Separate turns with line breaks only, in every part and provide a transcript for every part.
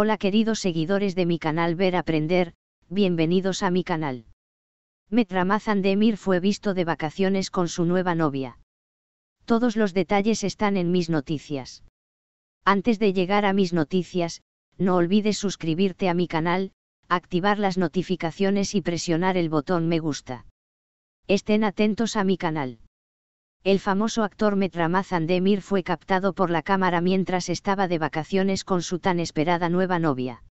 Hola queridos seguidores de mi canal Ver Aprender, bienvenidos a mi canal. Metramazan Demir fue visto de vacaciones con su nueva novia. Todos los detalles están en mis noticias. Antes de llegar a mis noticias, no olvides suscribirte a mi canal, activar las notificaciones y presionar el botón me gusta. Estén atentos a mi canal el famoso actor Metramazan Demir fue captado por la cámara mientras estaba de vacaciones con su tan esperada nueva novia.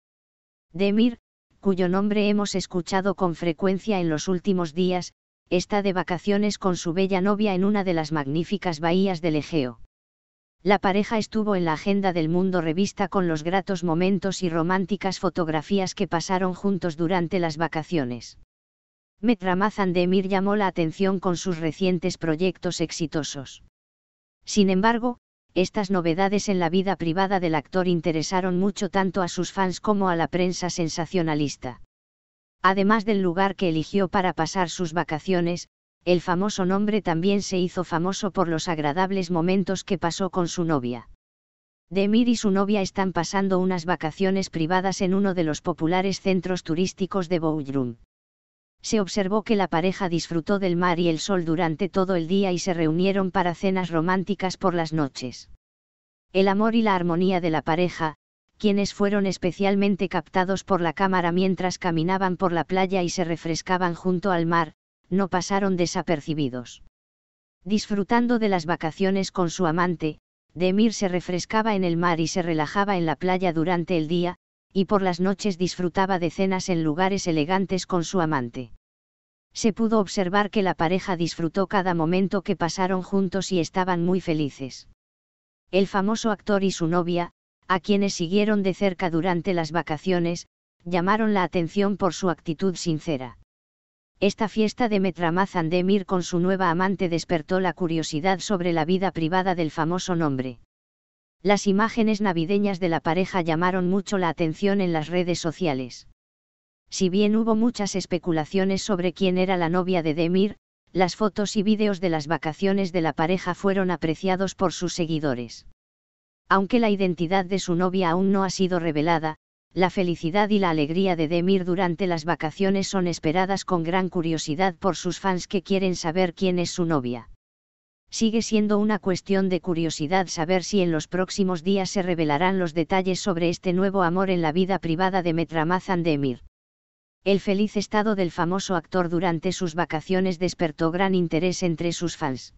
Demir, cuyo nombre hemos escuchado con frecuencia en los últimos días, está de vacaciones con su bella novia en una de las magníficas bahías del Egeo. La pareja estuvo en la agenda del mundo revista con los gratos momentos y románticas fotografías que pasaron juntos durante las vacaciones. Metramazan Demir de Emir llamó la atención con sus recientes proyectos exitosos. Sin embargo, estas novedades en la vida privada del actor interesaron mucho tanto a sus fans como a la prensa sensacionalista. Además del lugar que eligió para pasar sus vacaciones, el famoso nombre también se hizo famoso por los agradables momentos que pasó con su novia. Demir y su novia están pasando unas vacaciones privadas en uno de los populares centros turísticos de Bojrum se observó que la pareja disfrutó del mar y el sol durante todo el día y se reunieron para cenas románticas por las noches. El amor y la armonía de la pareja, quienes fueron especialmente captados por la cámara mientras caminaban por la playa y se refrescaban junto al mar, no pasaron desapercibidos. Disfrutando de las vacaciones con su amante, Demir se refrescaba en el mar y se relajaba en la playa durante el día, y por las noches disfrutaba de cenas en lugares elegantes con su amante se pudo observar que la pareja disfrutó cada momento que pasaron juntos y estaban muy felices. El famoso actor y su novia, a quienes siguieron de cerca durante las vacaciones, llamaron la atención por su actitud sincera. Esta fiesta de Metramazan Demir con su nueva amante despertó la curiosidad sobre la vida privada del famoso nombre. Las imágenes navideñas de la pareja llamaron mucho la atención en las redes sociales. Si bien hubo muchas especulaciones sobre quién era la novia de Demir, las fotos y vídeos de las vacaciones de la pareja fueron apreciados por sus seguidores. Aunque la identidad de su novia aún no ha sido revelada, la felicidad y la alegría de Demir durante las vacaciones son esperadas con gran curiosidad por sus fans que quieren saber quién es su novia. Sigue siendo una cuestión de curiosidad saber si en los próximos días se revelarán los detalles sobre este nuevo amor en la vida privada de Metramazan Demir. El feliz estado del famoso actor durante sus vacaciones despertó gran interés entre sus fans.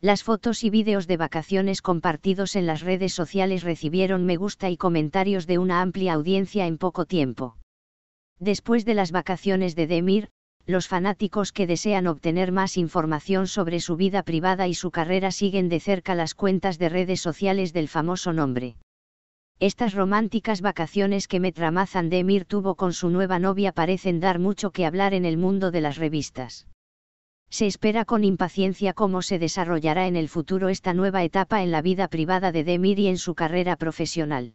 Las fotos y vídeos de vacaciones compartidos en las redes sociales recibieron me gusta y comentarios de una amplia audiencia en poco tiempo. Después de las vacaciones de Demir, los fanáticos que desean obtener más información sobre su vida privada y su carrera siguen de cerca las cuentas de redes sociales del famoso nombre. Estas románticas vacaciones que Metramazan Demir tuvo con su nueva novia parecen dar mucho que hablar en el mundo de las revistas. Se espera con impaciencia cómo se desarrollará en el futuro esta nueva etapa en la vida privada de Demir y en su carrera profesional.